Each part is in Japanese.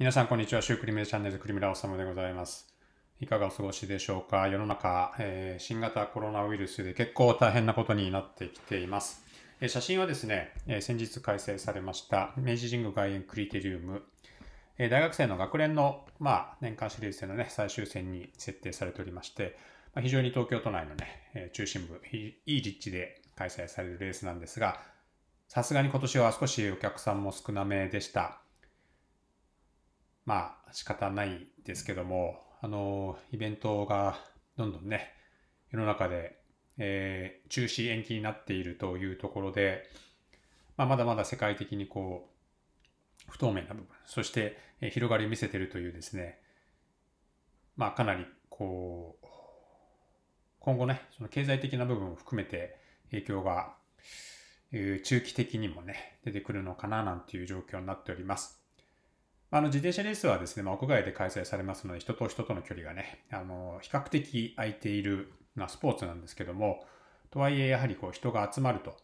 皆さん、こんにちは。シュークリメチャンネル、クリミラオサムでございます。いかがお過ごしでしょうか世の中、えー、新型コロナウイルスで結構大変なことになってきています。えー、写真はですね、えー、先日開催されました、明治神宮外苑クリテリウム、え大学生の学連の、まあ、年間シリーズ戦のね、最終戦に設定されておりまして、まあ、非常に東京都内のね、え中心部、いい立地で開催されるレースなんですが、さすがに今年は少しお客さんも少なめでした。まあ仕方ないですけども、あの、イベントがどんどんね、世の中で、えー、中止延期になっているというところで、まあ、まだまだ世界的にこう、不透明な部分、そして、えー、広がりを見せているというですね、まあかなりこう、今後ね、その経済的な部分を含めて影響が中期的にもね、出てくるのかななんていう状況になっております。あの自転車レースはですね、まあ、屋外で開催されますので、人と人との距離がね、あの比較的空いている、まあ、スポーツなんですけども、とはいえ、やはりこう人が集まると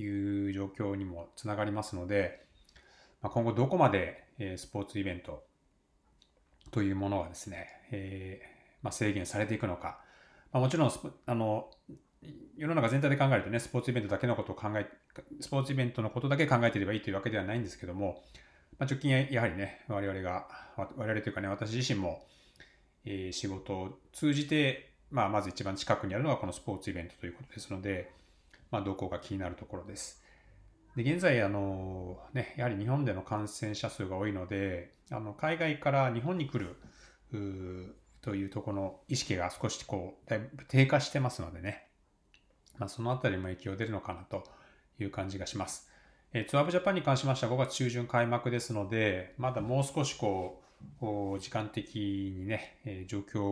いう状況にもつながりますので、まあ、今後どこまで、えスポーツイベントというものはですね、えー、ま制限されていくのか、まもちろんあの世の中全体で考えるとね、スポーツイベントだけのことを考え、スポーツイベントのことだけ考えていればいいというわけではないんですけども、まあ、直近やはりね、我々が、我々というかね、私自身も、えー、仕事を通じて、まあ、まず一番近くにあるのはこのスポーツイベントということですので、まあ、動向が気になるところです。で現在、あの、ね、やはり日本での感染者数が多いので、あの海外から日本に来るというとこの意識が少しこう、だいぶ低下してますのでね、まあ、そのあたりも影響出るのかなという感じがします。えー、ツアーブジャパンに関しましては5月中旬開幕ですので、まだもう少しこう、時間的にね、えー、状況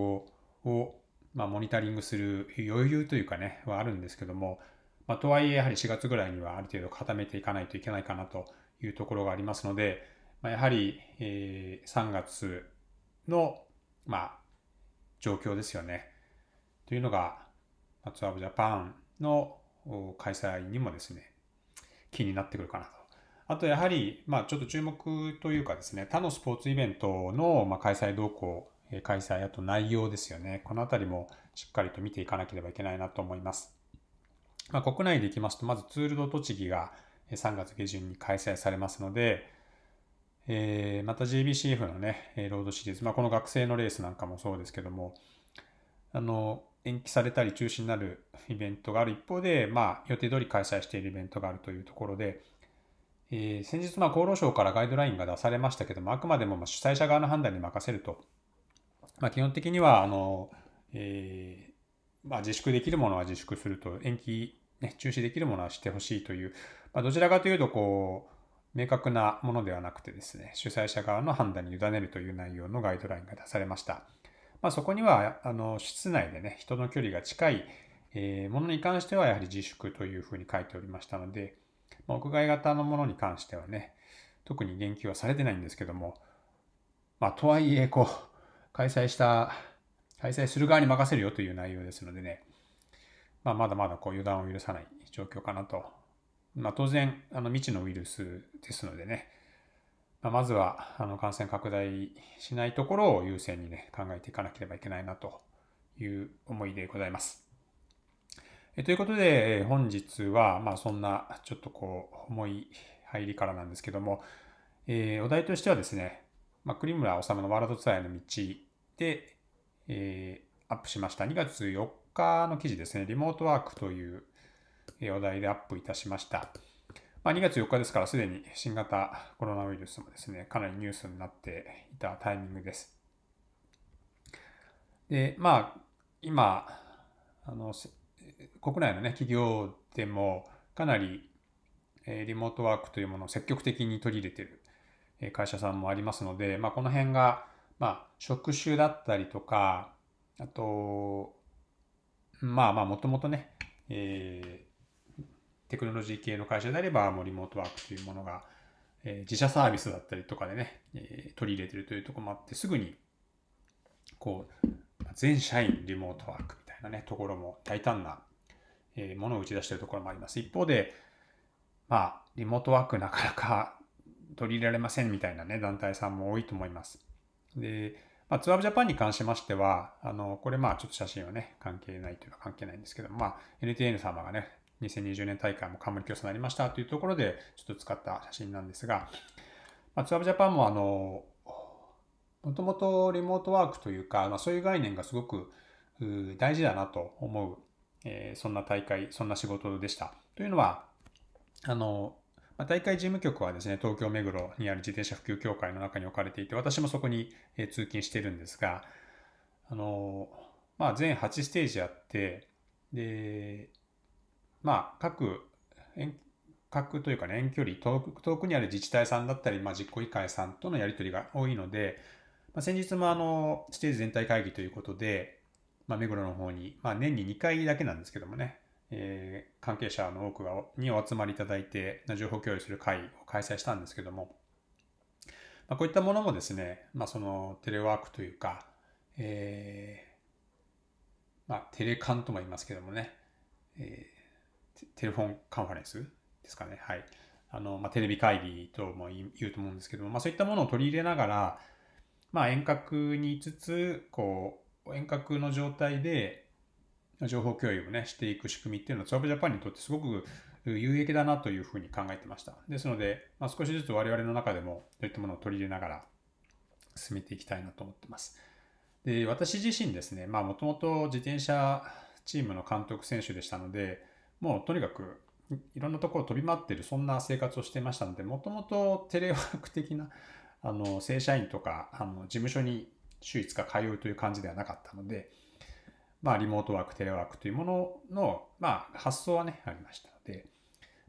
を、まあ、モニタリングする余裕というかね、はあるんですけども、まあ、とはいえやはり4月ぐらいにはある程度固めていかないといけないかなというところがありますので、まあ、やはり、えー、3月の、まあ、状況ですよね。というのが、ツアーブジャパンの開催にもですね、気になってくるかなと。あとやはり、まあ、ちょっと注目というかですね、他のスポーツイベントの、ま開催動向、開催、あと内容ですよね。このあたりもしっかりと見ていかなければいけないなと思います。まあ、国内でいきますと、まずツールド栃木が3月下旬に開催されますので、えー、また GBCF のね、ロードシリーズ、まあ、この学生のレースなんかもそうですけども、あの、延期されたり中止になるイベントがある一方で、まあ、予定通り開催しているイベントがあるというところで、えー、先日、ま厚労省からガイドラインが出されましたけども、あくまでもま主催者側の判断に任せると。まあ、基本的には、あの、えー、まあ、自粛できるものは自粛すると、延期、ね、中止できるものはしてほしいという、まあ、どちらかというと、こう、明確なものではなくてですね、主催者側の判断に委ねるという内容のガイドラインが出されました。まあ、そこにはあの室内でね、人の距離が近い、えものに関してはやはり自粛というふうに書いておりましたので、まあ、屋外型のものに関してはね、特に言及はされてないんですけども、まあ、とはいえ、こう、開催した、開催する側に任せるよという内容ですのでね、まあ、まだまだこう予断を許さない状況かなと。まあ、当然、あの未知のウイルスですのでね、まあ、まずはあの感染拡大しないところを優先にね、考えていかなければいけないなという思いでございます。えということで、本日は、まあ、そんなちょっとこう、重い入りからなんですけども、えー、お題としてはですね、まあ、栗村治のワールドツアーへの道で、えー、アップしました2月4日の記事ですね、リモートワークというお題でアップいたしました。まあ、2月4日ですから、すでに新型コロナウイルスもですね、かなりニュースになっていたタイミングです。で、まあ、今、あの国内の、ね、企業でもかなりリモートワークというものを積極的に取り入れている会社さんもありますので、まあ、この辺が、まあ、職種だったりとか、あと、まあまあ、もともとね、えテクノロジー系の会社であれば、もうリモートワークというものが、え自社サービスだったりとかでね、え取り入れてるというとこもあって、すぐに、こう、全社員リモートワークみたいなね、ところも大胆なものを打ち出してるところもあります。一方で、まあ、リモートワークなかなか 取り入れられませんみたいなね、団体さんも多いと思います。で、まあ、ツアーブジャパンに関しましては、あの、これまあちょっと写真はね、関係ないというか関係ないんですけど、まあ NTN 様がね、2020年大会も冠競争になりましたというところで、ちょっと使った写真なんですが、まあ、ツアージャパンもあの、もともとリモートワークというか、まあ、そういう概念がすごく大事だなと思う、えー、そんな大会、そんな仕事でした。というのは、あの、まあ、大会事務局はですね、東京目黒にある自転車普及協会の中に置かれていて、私もそこに、え通勤してるんですが、あの、まあ、全8ステージあって、で、まあ、各、各というかね、遠距離、遠く、遠くにある自治体さんだったり、まあ、実行委員会さんとのやり取りが多いので、まあ、先日もあの、ステージ全体会議ということで、まあ、目黒の方に、まあ、年に2回だけなんですけどもね、えー、関係者の多くがにお集まりいただいて、情報共有する会を開催したんですけども、まあ、こういったものもですね、まあ、そのテレワークというか、えーまあ、テレカンとも言いますけどもね、えーテレフォンカンファレンスですかね。はい。あの、まあ、テレビ会議とも言うと思うんですけども、まあ、そういったものを取り入れながら、まあ、遠隔にいつつ、こう、遠隔の状態で情報共有をね、していく仕組みっていうのは、ツアーブジャパンにとってすごく有益だなというふうに考えてました。ですので、まあ、少しずつ我々の中でも、そういったものを取り入れながら進めていきたいなと思ってます。で、私自身ですね、まあ、もともと自転車チームの監督選手でしたので、もうとにかくいろんなところを飛び回ってるそんな生活をしてましたのでもともとテレワーク的なあの正社員とかあの事務所に週5日通うという感じではなかったので、まあ、リモートワークテレワークというものの、まあ、発想はねありましたので、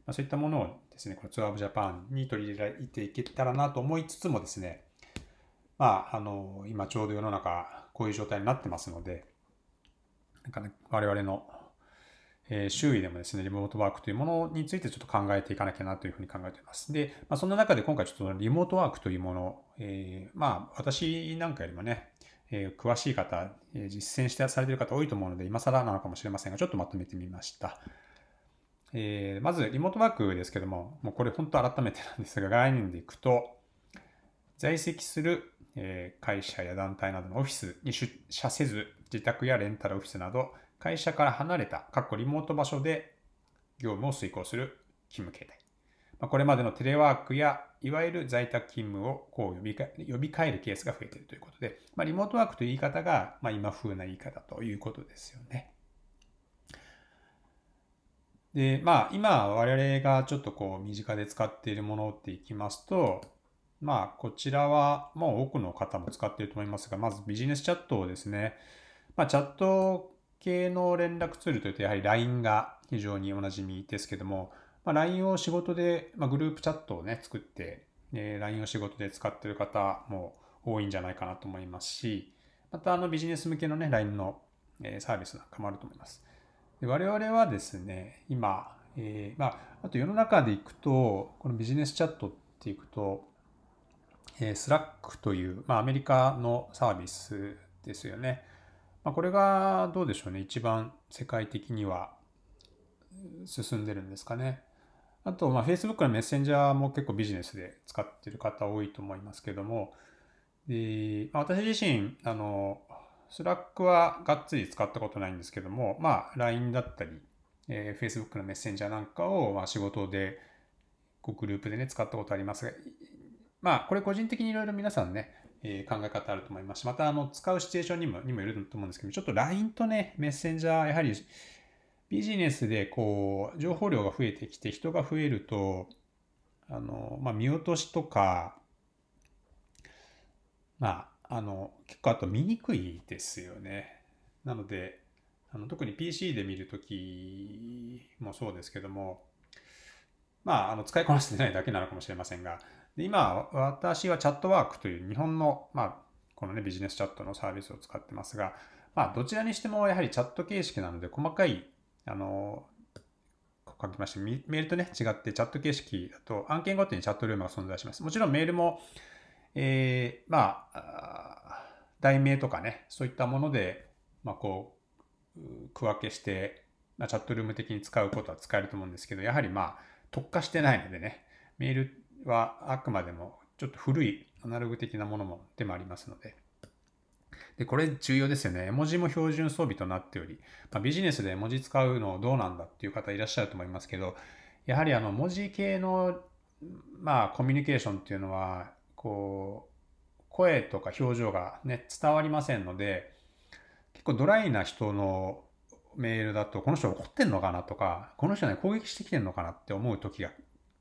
まあ、そういったものをですねこのツアー・オブ・ジャパンに取り入れていけたらなと思いつつもですねまあ、あの今ちょうど世の中こういう状態になってますのでなんか、ね、我々のえ周囲でもですね、リモートワークというものについてちょっと考えていかなきゃなというふうに考えています。で、まあ、そんな中で今回ちょっとリモートワークというもの、えー、まあ私なんかよりもね、えー、詳しい方、え実践してされている方多いと思うので、今更なのかもしれませんが、ちょっとまとめてみました。えー、まず、リモートワークですけども、もうこれ本当改めてなんですが、概念でいくと、在籍する会社や団体などのオフィスに出社せず、自宅やレンタルオフィスなど、会社から離れた、かっこリモート場所で業務を遂行する勤務形態。まこれまでのテレワークや、いわゆる在宅勤務をこう呼びか呼び換えるケースが増えているということで、まあ、リモートワークという言い方が、まあ、今風な言い方ということですよね。で、まあ、今我々がちょっとこう身近で使っているものっていきますと、まあ、こちらはもう多くの方も使っていると思いますが、まずビジネスチャットをですね、まあ、チャット系の連絡ツールというと、やはり LINE が非常におなじみですけども、まあ、LINE を仕事で、まあ、グループチャットをね、作って、え LINE を仕事で使っている方も多いんじゃないかなと思いますし、またあのビジネス向けのね、LINE の、えサービスなんかもあると思います。で我々はですね、今、えー、まあ、あと世の中でいくと、このビジネスチャットっていくと、えー、スラックという、まあ、アメリカのサービスですよね。まあ、これがどうでしょうね、一番世界的には進んでるんですかね。あと、まあ、Facebook のメッセンジャーも結構ビジネスで使ってる方多いと思いますけども、でまあ、私自身、あの、スラックはがっつり使ったことないんですけども、まあ、LINE だったり、えー、Facebook のメッセンジャーなんかを、まあ、仕事で、こうグループでね、使ったことありますが、まあ、これ個人的にいろいろ皆さんね、え考え方あると思いますし、またあの使うシチュエーションにもにもよると思うんですけど、ちょっと LINE とね、メッセンジャー、やはりビジネスでこう情報量が増えてきて、人が増えると、あのまあ、見落としとか、まあ、あの結構あと見にくいですよね。なので、あの特に PC で見るときもそうですけども、まあ、あの使いこなしてないだけなのかもしれませんが、で今、私はチャットワークという日本の、まあ、このね、ビジネスチャットのサービスを使ってますが、まあ、どちらにしてもやはりチャット形式なので、細かい、あの、書きまして、メールとね、違ってチャット形式だと、案件ごとにチャットルームが存在します。もちろんメールも、えー、まあ、題名とかね、そういったもので、まあ、こう、区分けして、まあ、チャットルーム的に使うことは使えると思うんですけど、やはりまあ、特化してないのでね、メールはあくまでもちょっと古いアナログ的なものもでもありますので。で、これ重要ですよね。絵文字も標準装備となっており、まあ、ビジネスで絵文字使うのどうなんだっていう方いらっしゃると思いますけど、やはりあの文字系の、まあ、コミュニケーションっていうのは、こう、声とか表情がね、伝わりませんので、結構ドライな人のメールだと、この人怒ってんのかなとか、この人ね、攻撃してきてんのかなって思う時が、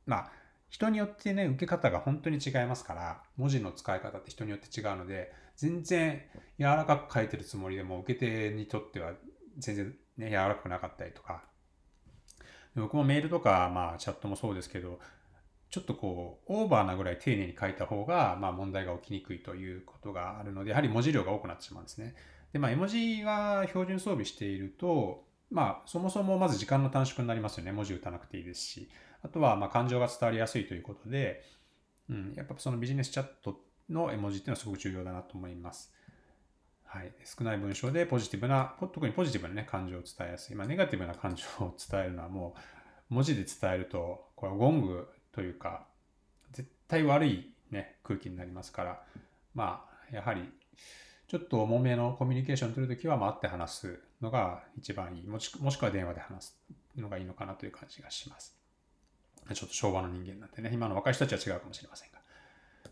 まあ、人によってね、受け方が本当に違いますから、文字の使い方って人によって違うので、全然柔らかく書いてるつもりでも、受け手にとっては全然ね、柔らかくなかったりとか。僕もメールとか、まあチャットもそうですけど、ちょっとこう、オーバーなぐらい丁寧に書いた方が、まあ問題が起きにくいということがあるので、やはり文字量が多くなってしまうんですね。で、まあ絵文字が標準装備していると、まあそもそもまず時間の短縮になりますよね。文字打たなくていいですし。あとはま感情が伝わりやすいということで、うん、やっぱそのビジネスチャットの絵文字っていうのはすごく重要だなと思います。はい、少ない文章でポジティブな、特にポジティブな、ね、感情を伝えやすい。まあ、ネガティブな感情を伝えるのはもう文字で伝えると、これはゴングというか、絶対悪い、ね、空気になりますから、まあ、やはりちょっと重めのコミュニケーションを取るときは、まあ、会って話すのが一番いいもし。もしくは電話で話すのがいいのかなという感じがします。ちょっと昭和の人間なんでね、今の若い人たちは違うかもしれませんが。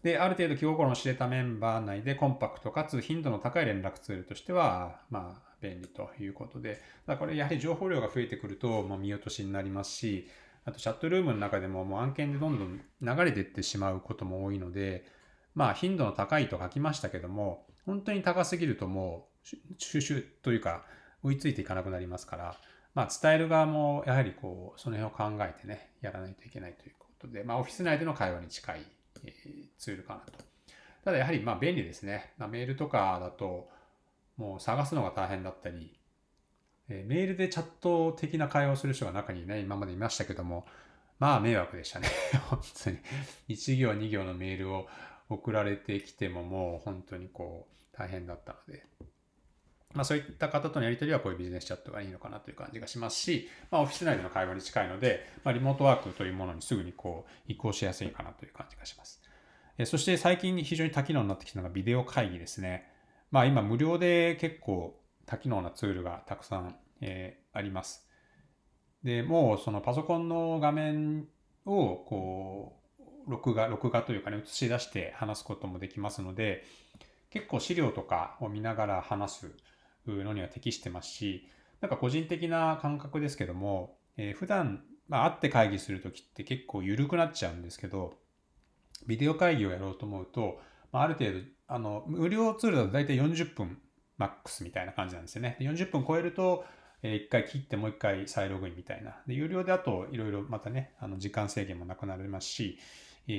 で、ある程度気心の知れたメンバー内でコンパクトかつ頻度の高い連絡ツールとしては、まあ、便利ということで、だこれやはり情報量が増えてくると、もう見落としになりますし、あとチャットルームの中でももう案件でどんどん流れていってしまうことも多いので、まあ、頻度の高いと書きましたけども、本当に高すぎるともう収集というか追いついていかなくなりますから、まあ、伝える側もやはりこうその辺を考えてねやらないといけないということで、まあ、オフィス内での会話に近いツールかなと。ただやはりまあ便利ですね。まあ、メールとかだともう探すのが大変だったり、えメールでチャット的な会話をする人が中にね、今までいましたけども、まあ迷惑でしたね。本当に。1行2行のメールを送られてきてももう本当にこう大変だったので。まあそういった方とのやり取りはこういうビジネスチャットがいいのかなという感じがしますし、まあオフィス内での会話に近いので、まあリモートワークというものにすぐにこう移行しやすいかなという感じがします。えそして最近非常に多機能になってきたのがビデオ会議ですね。まあ今無料で結構多機能なツールがたくさん、えー、あります。で、もうそのパソコンの画面をこう、録画、録画というかね、映し出して話すこともできますので、結構資料とかを見ながら話すのには適してますし、なんか個人的な感覚ですけども、えー、普段、まあ、会って会議するときって結構緩くなっちゃうんですけど、ビデオ会議をやろうと思うと、まあ、ある程度、あの、無料ツールだと大体40分マックスみたいな感じなんですよね。で40分超えると、えー、1回切ってもう1回再ログインみたいな。で、有料であといろいろまたね、あの時間制限もなくなりますし、え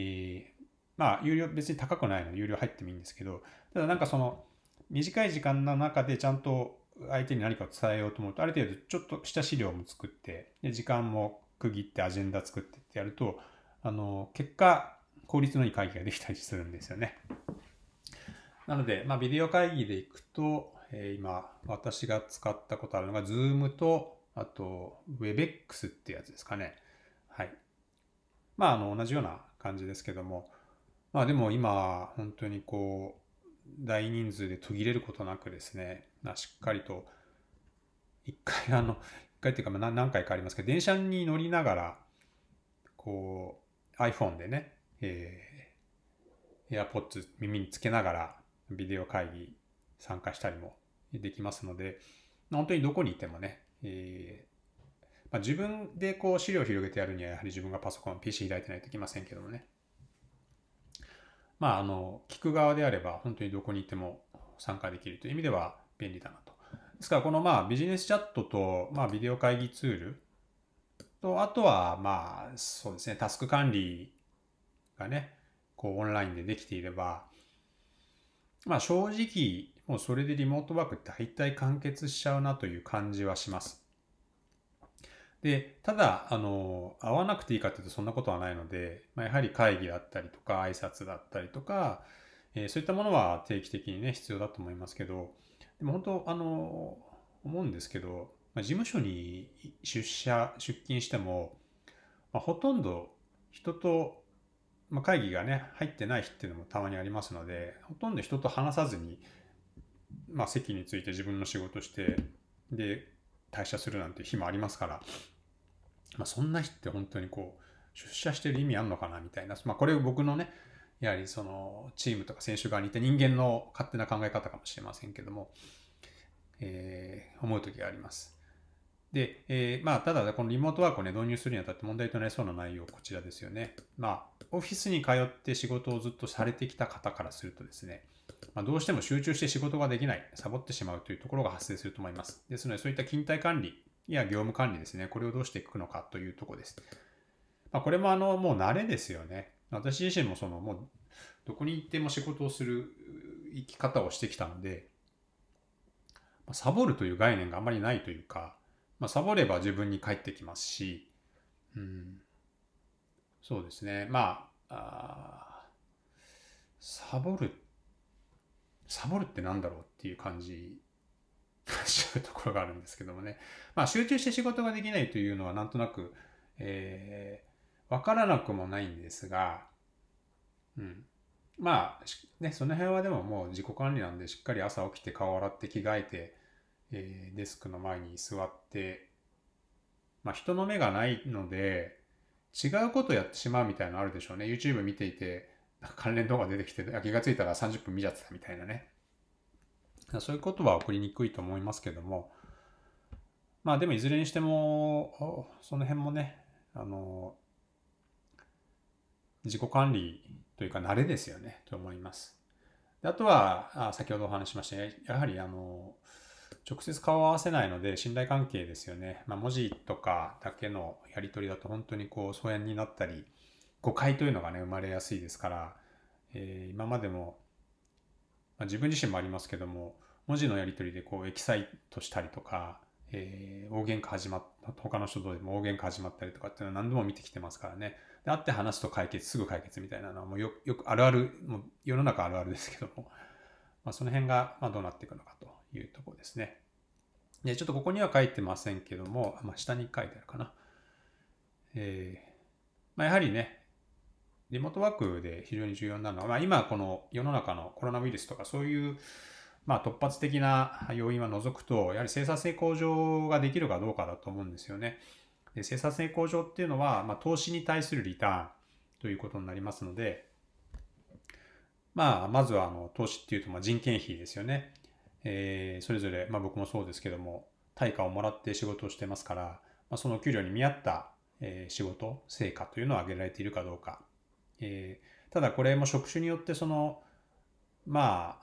ー、まあ、有料別に高くないので、有料入ってもいいんですけど、ただなんかその、短い時間の中でちゃんと相手に何かを伝えようと思うと、ある程度ちょっとした資料も作って、で時間も区切ってアジェンダ作ってってやると、あの、結果、効率のいい会議ができたりするんですよね。なので、まあ、ビデオ会議でいくと、えー、今、私が使ったことあるのが、Zoom と、あと、Webex ってやつですかね。はい。まあ、あの、同じような感じですけども、まあ、でも今、本当にこう、大人数で途切れることなくですね、しっかりと、一回あの、一回っていうか何回かありますけど、電車に乗りながら、こう、iPhone でね、えー、AirPods 耳につけながら、ビデオ会議参加したりもできますので、本当にどこにいてもね、えーまあ、自分でこう資料を広げてやるには、やはり自分がパソコン、PC 開いてないといけませんけどもね、まあ、あの、聞く側であれば、本当にどこに行っても参加できるという意味では便利だなと。ですから、このまあ、ビジネスチャットと、まあ、ビデオ会議ツールと、あとは、まあ、そうですね、タスク管理がね、こう、オンラインでできていれば、まあ、正直、もうそれでリモートワークって大体完結しちゃうなという感じはします。で、ただ、あの、会わなくていいかっていうとそんなことはないので、まあ、やはり会議だったりとか、挨拶だったりとか、えー、そういったものは定期的にね、必要だと思いますけど、でも本当、あの、思うんですけど、まあ、事務所に出社、出勤しても、まあ、ほとんど人と、まあ、会議がね、入ってない日っていうのもたまにありますので、ほとんど人と話さずに、まあ、席について自分の仕事して、で、退社するなんて日もありますから、まあ、そんな日って本当にこう出社してる意味あんのかなみたいな、まあ、これを僕のねやはりそのチームとか選手側にいて人間の勝手な考え方かもしれませんけども、えー、思う時があります。で、えー、まあ、ただ、このリモートワークをね、導入するにあたって問題となりそうな内容、こちらですよね。まあ、オフィスに通って仕事をずっとされてきた方からするとですね、まあ、どうしても集中して仕事ができない、サボってしまうというところが発生すると思います。ですので、そういった勤怠管理や業務管理ですね、これをどうしていくのかというところです。まあ、これもあの、もう慣れですよね。私自身もその、もう、どこに行っても仕事をする生き方をしてきたので、まあ、サボるという概念があまりないというか、まあ、サボれば自分に返ってきますし、うん、そうですね。まあ、あサボるってサボるって何だろうっていう感じしちゃうところがあるんですけどもね。まあ集中して仕事ができないというのはなんとなく、えー、わからなくもないんですが、うん。まあ、ね、その辺はでももう自己管理なんで、しっかり朝起きて顔洗って着替えて、えー、デスクの前に座って、まあ人の目がないので、違うことやってしまうみたいなのあるでしょうね。YouTube 見ていて、関連動画出てきて、気がついたら30分見ちゃってたみたいなね。そういうことは送りにくいと思いますけども、まあでもいずれにしても、その辺もね、あの、自己管理というか慣れですよね、と思います。であとは、あ先ほどお話しましたやはりあの、直接顔を合わせないので信頼関係ですよね。まあ、文字とかだけのやり取りだと本当にこう疎遠になったり、誤解というのがね生まれやすいですから、えー、今までも、まあ、自分自身もありますけども文字のやり取りでこうエキサイトしたりとか、えー、大喧嘩始まった他の人とでも大喧嘩始まったりとかっていうのは何度も見てきてますからねで会って話すと解決すぐ解決みたいなのはもうよくあるあるもう世の中あるあるですけども、まあ、その辺が、まどうなっていくのかというところですねでちょっとここには書いてませんけども、まあ、下に書いてあるかな、えー、まあ、やはりねリモートワークで非常に重要なのは、まあ、今この世の中のコロナウイルスとかそういう、まあ、突発的な要因は除くと、やはり生産性向上ができるかどうかだと思うんですよね。で生産性向上っていうのは、まあ、投資に対するリターンということになりますので、まあ、まずはあの投資っていうとまあ人件費ですよね。えー、それぞれ、まあ、僕もそうですけども、対価をもらって仕事をしてますから、まあ、その給料に見合った、えー、仕事、成果というのを上げられているかどうか。えー、ただこれも職種によってそのまあ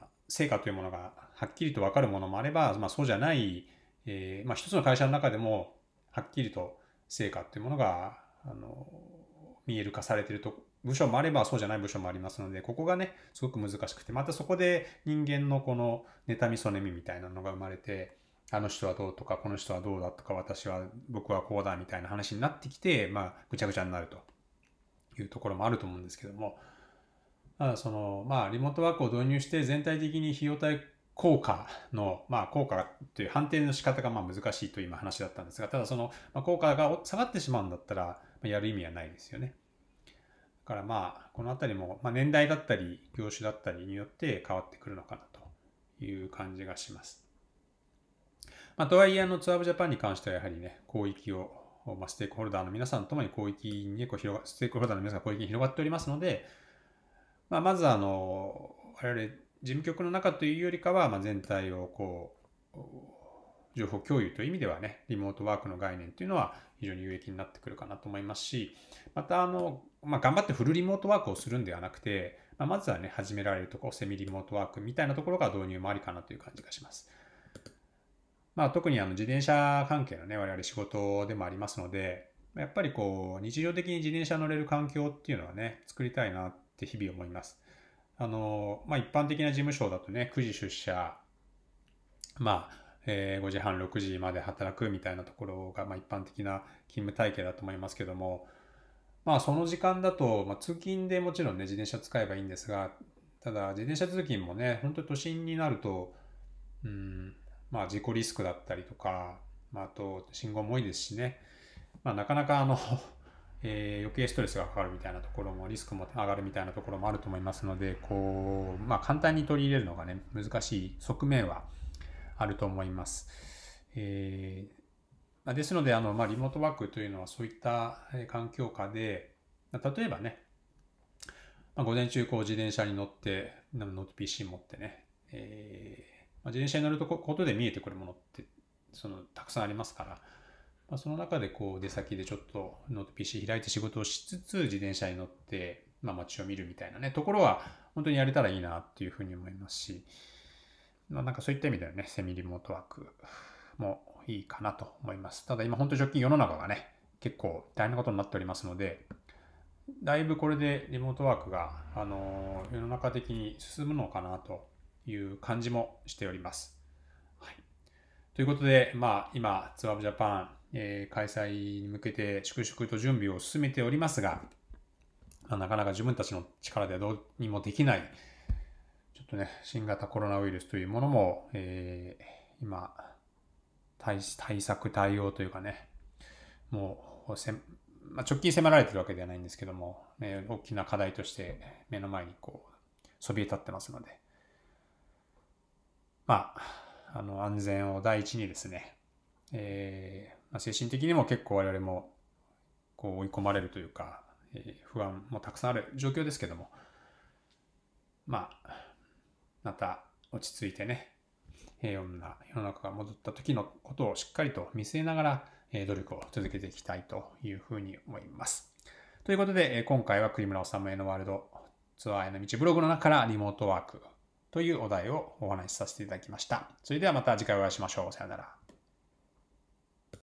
あ成果というものがはっきりと分かるものもあれば、まあ、そうじゃない、えーまあ、一つの会社の中でもはっきりと成果というものがあの見える化されていると部署もあればそうじゃない部署もありますのでここがねすごく難しくてまたそこで人間のこの妬みそねみみたいなのが生まれてあの人はどうとかこの人はどうだとか私は僕はこうだみたいな話になってきてまあぐちゃぐちゃになるというところもあると思うんですけども、ただその、まあ、リモートワークを導入して全体的に費用対効果の、まあ、効果という判定の仕方がまあ難しいという今話だったんですが、ただその、まあ、効果が下がってしまうんだったら、やる意味はないですよね。だからまあ、このあたりも、まあ、年代だったり、業種だったりによって変わってくるのかなという感じがします。まあ、とはいえ、あの、ツアーブジャパンに関してはやはりね、広域をまあ、ステークホルダーの皆さんともに広域にこう広が、ステークホルダーの皆さんが広域に広がっておりますので、まあ、まずあの、我々事務局の中というよりかは、まあ、全体をこう、情報共有という意味ではね、リモートワークの概念というのは非常に有益になってくるかなと思いますし、またあの、まあ、頑張ってフルリモートワークをするんではなくて、まあ、まずはね、始められるとこ、セミリモートワークみたいなところが導入もありかなという感じがします。まあ、特にあの自転車関係のね、我々仕事でもありますので、やっぱりこう、日常的に自転車乗れる環境っていうのはね、作りたいなって日々思います。あの、まあ、一般的な事務所だとね、9時出社、まあ、えー、5時半、6時まで働くみたいなところが、まあ、一般的な勤務体系だと思いますけども、まあ、その時間だと、まあ、通勤でもちろんね、自転車使えばいいんですが、ただ、自転車通勤もね、本当に都心になると、うん、まあ、自己リスクだったりとか、まあ、あと信号も多いですしね、まあ、なかなかあの えー、余計ストレスがかかるみたいなところもリスクも上がるみたいなところもあると思いますのでこう、まあ、簡単に取り入れるのがね難しい側面はあると思います。えーあ、ですのであの、まあ、リモートワークというのはそういった環境下で、例えばね、まあ、午前中こう自転車に乗ってノート PC 持ってね、えーまあ、自転車に乗るとこことで見えてくるものってそのたくさんありますから、まあ、その中でこう出先でちょっとノート PC 開いて仕事をしつつ自転車に乗って、まあ、街を見るみたいなねところは本当にやれたらいいなっていうふうに思いますし、まあ、なんかそういった意味ではねセミリモートワークもいいかなと思いますただ今本当に直近世の中がね結構大変なことになっておりますのでだいぶこれでリモートワークが、あの世の中的に進むのかなという感じもしております。はい、ということで、まあ、今、ツアーブジャパン、えー、開催に向けて粛々と準備を進めておりますが、まあ、なかなか自分たちの力ではどうにもできない、ちょっとね、新型コロナウイルスというものも、えー、今対、対策対応というかね、もうせ、まあ、直近迫られてるわけではないんですけども、ね、大きな課題として目の前にこうそびえ立ってますので、まあ、あの、安全を第一にですね、えー、まあ、精神的にも結構我々も、こう追い込まれるというか、えー、不安もたくさんある状況ですけども、まあ、また落ち着いてね、平穏な世の中が戻った時のことをしっかりと見据えながら、えー、努力を続けていきたいというふうに思います。ということで、今回は栗村治のワールドツアーへの道ブログの中からリモートワークというお題をお話しさせていただきました。それではまた次回お会いしましょう。さよなら。